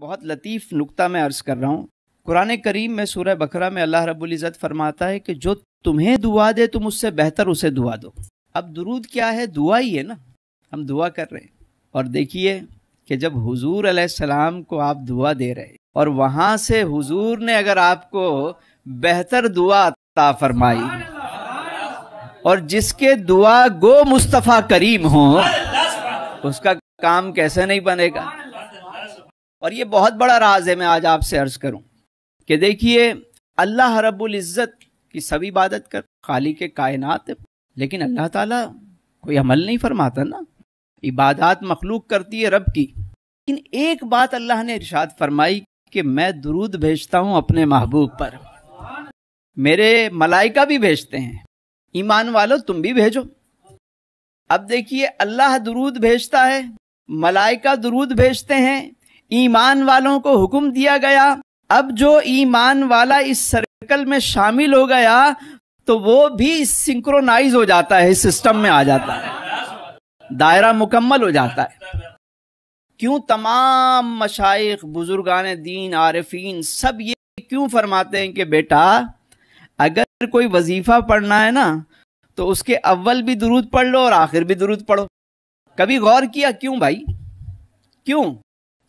बहुत लतीफ़ नुक्ता मैं अर्ज़ कर रहा हूँ कुरान करीम में सूर्य बकरा में अल्लाह रबुल्ज़त फरमाता है कि जो तुम्हें दुआ दे तुम उससे बेहतर उसे दुआ दो अब दुरूद क्या है दुआ ही है ना हम दुआ कर रहे हैं और देखिए कि जब हुजूर सलाम को आप दुआ दे रहे और वहाँ से हुजूर ने अगर आपको बेहतर दुआ अता फरमाई और जिसके दुआ गो मुस्तफ़ा करीम हो उसका काम कैसे नहीं बनेगा और ये बहुत बड़ा राज है मैं आज आपसे अर्ज करूं कि देखिए अल्लाह रब्बुल इज़्ज़त की सब इबादत कर खाली के कायनात लेकिन अल्लाह ताला कोई अमल नहीं फरमाता ना इबादत मखलूक करती है रब की लेकिन एक बात अल्लाह ने इरशाद फरमाई कि मैं दुरूद भेजता हूँ अपने महबूब पर मेरे मलाइका भी भेजते हैं ईमान वालों तुम भी भेजो अब देखिए अल्लाह दुरूद भेजता है मलाइका दुरूद भेजते हैं ईमान वालों को हुक्म दिया गया अब जो ईमान वाला इस सर्कल में शामिल हो गया तो वो भी सिंक्रोनाइज हो जाता है सिस्टम में आ जाता है दायरा मुकम्मल हो जाता है क्यों तमाम मशाइ बुजुर्गान दीन आरफीन सब ये क्यों फरमाते हैं कि बेटा अगर कोई वजीफा पढ़ना है ना तो उसके अव्वल भी दुरूद पढ़ लो और आखिर भी दुरूद पढ़ो कभी गौर किया क्यों भाई क्यों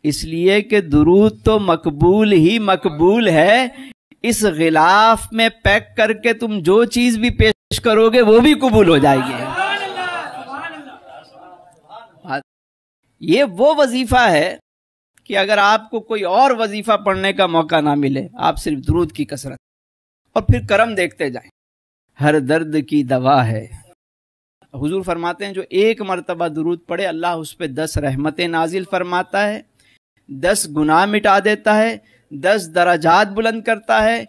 इसलिए कि दुरूद तो मकबूल ही मकबूल है इस गिलाफ में पैक करके तुम जो चीज भी पेश करोगे वो भी कबूल हो जाएगी हाँ, ये वो वजीफा है कि अगर आपको कोई और वजीफा पढ़ने का मौका ना मिले आप सिर्फ दुरूद की कसरत और फिर कर्म देखते जाएं हर दर्द की दवा है हुजूर फरमाते हैं जो एक मरतबा दुरूद पढ़े अल्लाह उस पर दस रहमतें नाजिल फरमाता है दस गुनाह मिटा देता है दस दराजात बुलंद करता है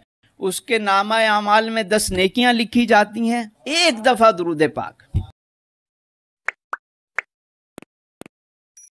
उसके नामा अमाल में दस नेकियां लिखी जाती हैं एक दफ़ा दरूद पाक